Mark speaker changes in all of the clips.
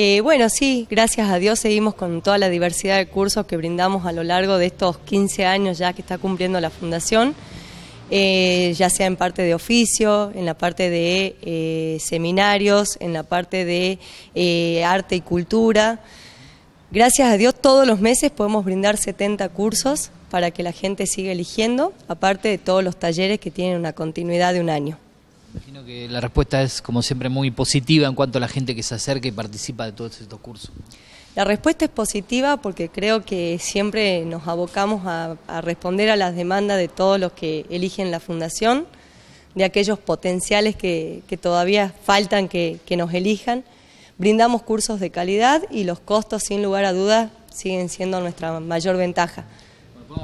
Speaker 1: Eh, bueno, sí, gracias a Dios seguimos con toda la diversidad de cursos que brindamos a lo largo de estos 15 años ya que está cumpliendo la Fundación, eh, ya sea en parte de oficio, en la parte de eh, seminarios, en la parte de arte y cultura. Gracias a Dios todos los meses podemos brindar 70 cursos para que la gente siga eligiendo, aparte de todos los talleres que tienen una continuidad de un año.
Speaker 2: Imagino que la respuesta es, como siempre, muy positiva en cuanto a la gente que se acerca y participa de todos estos cursos.
Speaker 1: La respuesta es positiva porque creo que siempre nos abocamos a, responder a las demandas de todos los que eligen la fundación, de aquellos potenciales que, todavía faltan que, nos elijan. Brindamos cursos de calidad y los costos, sin lugar a dudas, siguen siendo nuestra mayor ventaja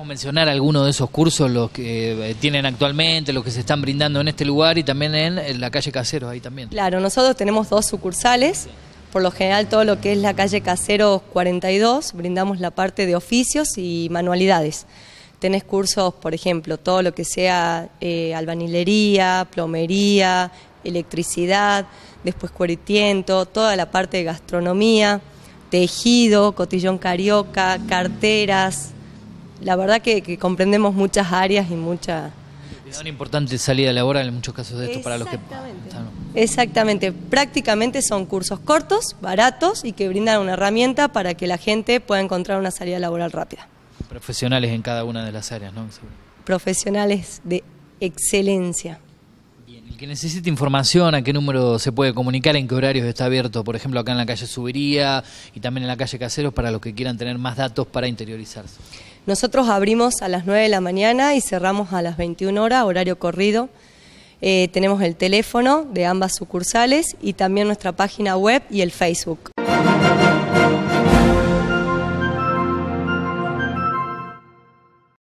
Speaker 2: mencionar algunos de esos cursos, los que eh, tienen actualmente, los que se están brindando en este lugar y también en la calle Caseros, ahí también.
Speaker 1: Claro, nosotros tenemos dos sucursales. Por lo general, todo lo que es la calle Caseros 42, brindamos la parte de oficios y manualidades. Tenés cursos, por ejemplo, todo lo que sea eh, albanilería, plomería, electricidad, después cueritiento, toda la parte de gastronomía, tejido, cotillón carioca, carteras, la verdad que, comprendemos muchas áreas y muchas...
Speaker 2: Una importante salida laboral en muchos casos de esto para los que...
Speaker 1: Exactamente, prácticamente son cursos cortos, baratos y que brindan una herramienta para que la gente pueda encontrar una salida laboral rápida.
Speaker 2: Profesionales en cada una de las áreas, ¿no?
Speaker 1: Profesionales de excelencia.
Speaker 2: Bien, el que necesite información, ¿a qué número se puede comunicar? ¿En qué horarios está abierto? Por ejemplo, acá en la calle Subiría y también en la calle Caseros para los que quieran tener más datos para interiorizarse.
Speaker 1: Nosotros abrimos a las 9 de la mañana y cerramos a las 21 horas, horario corrido. Eh, tenemos el teléfono de ambas sucursales y también nuestra página web y el Facebook.